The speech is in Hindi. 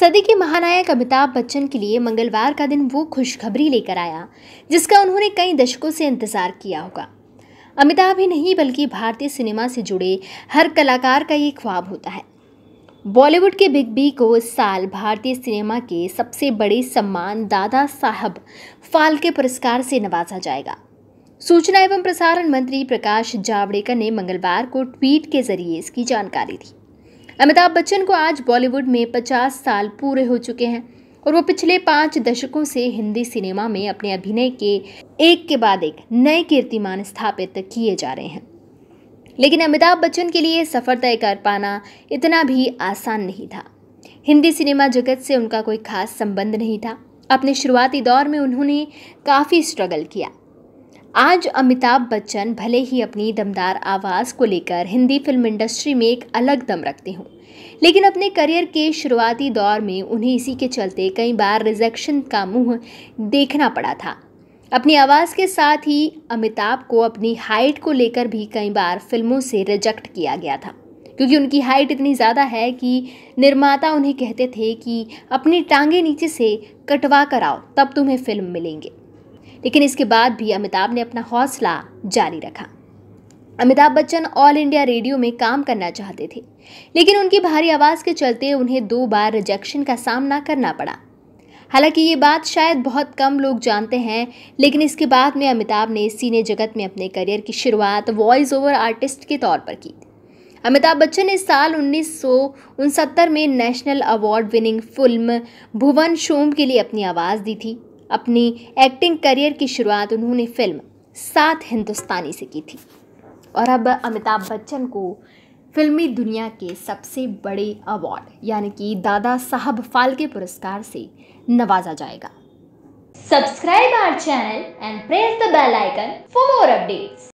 सदी के महानायक अमिताभ बच्चन के लिए मंगलवार का दिन वो खुशखबरी लेकर आया जिसका उन्होंने कई दशकों से इंतज़ार किया होगा अमिताभ ही नहीं बल्कि भारतीय सिनेमा से जुड़े हर कलाकार का ये ख्वाब होता है बॉलीवुड के बिग बी को इस साल भारतीय सिनेमा के सबसे बड़े सम्मान दादा साहब फाल्के पुरस्कार से नवाजा जाएगा सूचना एवं प्रसारण मंत्री प्रकाश जावड़ेकर ने मंगलवार को ट्वीट के जरिए इसकी जानकारी दी अमिताभ बच्चन को आज बॉलीवुड में 50 साल पूरे हो चुके हैं और वो पिछले पाँच दशकों से हिंदी सिनेमा में अपने अभिनय के एक के बाद एक नए कीर्तिमान स्थापित किए जा रहे हैं लेकिन अमिताभ बच्चन के लिए सफर तय कर पाना इतना भी आसान नहीं था हिंदी सिनेमा जगत से उनका कोई खास संबंध नहीं था अपने शुरुआती दौर में उन्होंने काफ़ी स्ट्रगल किया आज अमिताभ बच्चन भले ही अपनी दमदार आवाज़ को लेकर हिंदी फिल्म इंडस्ट्री में एक अलग दम रखते हों लेकिन अपने करियर के शुरुआती दौर में उन्हें इसी के चलते कई बार रिजेक्शन का मुंह देखना पड़ा था अपनी आवाज़ के साथ ही अमिताभ को अपनी हाइट को लेकर भी कई बार फिल्मों से रिजेक्ट किया गया था क्योंकि उनकी हाइट इतनी ज़्यादा है कि निर्माता उन्हें कहते थे कि अपनी टांगे नीचे से कटवा कर आओ तब तुम्हें फिल्म मिलेंगे लेकिन इसके बाद भी अमिताभ ने अपना हौसला जारी रखा Amitabh Bachchan All India Radio में काम करना चाहते थे लेकिन उनकी भारी आवाज़ के चलते उन्हें दो बार रिजेक्शन का सामना करना पड़ा हालांकि ये बात शायद बहुत कम लोग जानते हैं लेकिन इसके बाद में अमिताभ ने सीने जगत में अपने करियर की शुरुआत वॉइस ओवर आर्टिस्ट के तौर पर की अमिताभ बच्चन ने साल उन्नीस में national award winning film Bhuvan Shome के लिए अपनी आवाज़ दी थी अपनी एक्टिंग करियर की शुरुआत उन्होंने फिल्म सात हिंदुस्तानी से की थी और अब अमिताभ बच्चन को फिल्मी दुनिया के सबसे बड़े अवार्ड यानी कि दादा साहब फाल्के पुरस्कार से नवाजा जाएगा subscribe our channel and press the bell icon for more updates